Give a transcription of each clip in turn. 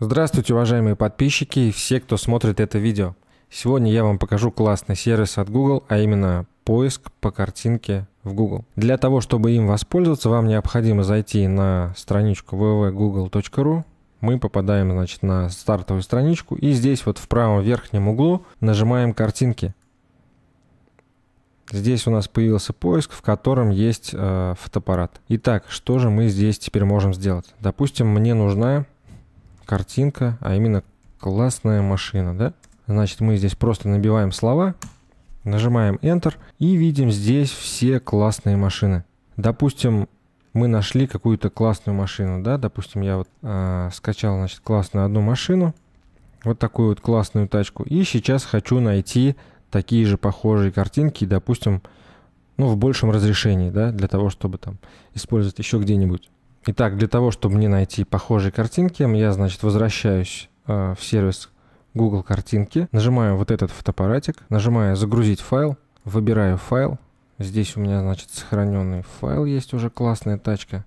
Здравствуйте, уважаемые подписчики и все, кто смотрит это видео. Сегодня я вам покажу классный сервис от Google, а именно поиск по картинке в Google. Для того, чтобы им воспользоваться, вам необходимо зайти на страничку www.google.ru. Мы попадаем, значит, на стартовую страничку и здесь вот в правом верхнем углу нажимаем «Картинки». Здесь у нас появился поиск, в котором есть э, фотоаппарат. Итак, что же мы здесь теперь можем сделать? Допустим, мне нужна картинка, а именно классная машина, да? Значит, мы здесь просто набиваем слова, нажимаем Enter и видим здесь все классные машины. Допустим, мы нашли какую-то классную машину, да? Допустим, я вот э, скачал, значит, классную одну машину, вот такую вот классную тачку. И сейчас хочу найти такие же похожие картинки, допустим, ну, в большем разрешении, да, для того, чтобы там использовать еще где-нибудь. Итак, для того, чтобы мне найти похожие картинки, я, значит, возвращаюсь э, в сервис Google картинки, нажимаю вот этот фотоаппаратик, нажимаю загрузить файл, выбираю файл. Здесь у меня, значит, сохраненный файл есть уже, классная тачка.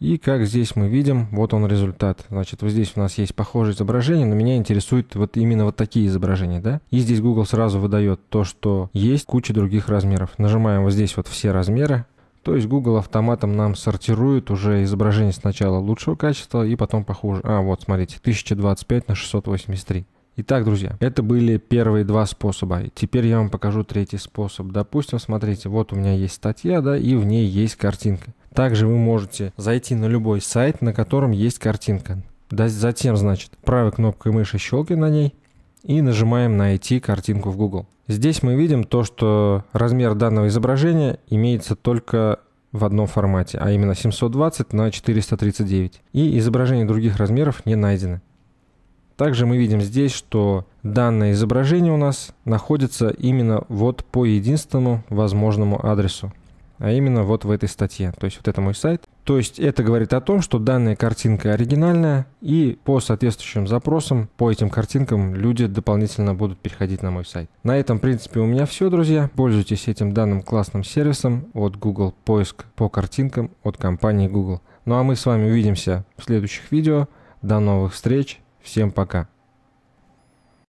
И как здесь мы видим, вот он результат. Значит, вот здесь у нас есть похожие изображения, но меня интересуют вот именно вот такие изображения, да? И здесь Google сразу выдает то, что есть куча других размеров. Нажимаем вот здесь вот все размеры, то есть Google автоматом нам сортирует уже изображение сначала лучшего качества и потом похуже. А, вот, смотрите, 1025 на 683. Итак, друзья, это были первые два способа. Теперь я вам покажу третий способ. Допустим, смотрите, вот у меня есть статья, да, и в ней есть картинка. Также вы можете зайти на любой сайт, на котором есть картинка. затем, значит, правой кнопкой мыши щелкаем на ней, и нажимаем «Найти картинку в Google». Здесь мы видим то, что размер данного изображения имеется только в одном формате, а именно 720 на 439. И изображения других размеров не найдены. Также мы видим здесь, что данное изображение у нас находится именно вот по единственному возможному адресу, а именно вот в этой статье. То есть вот это мой сайт, то есть это говорит о том, что данная картинка оригинальная, и по соответствующим запросам по этим картинкам люди дополнительно будут переходить на мой сайт. На этом, в принципе, у меня все, друзья. Пользуйтесь этим данным классным сервисом от Google Поиск по картинкам от компании Google. Ну а мы с вами увидимся в следующих видео. До новых встреч. Всем пока.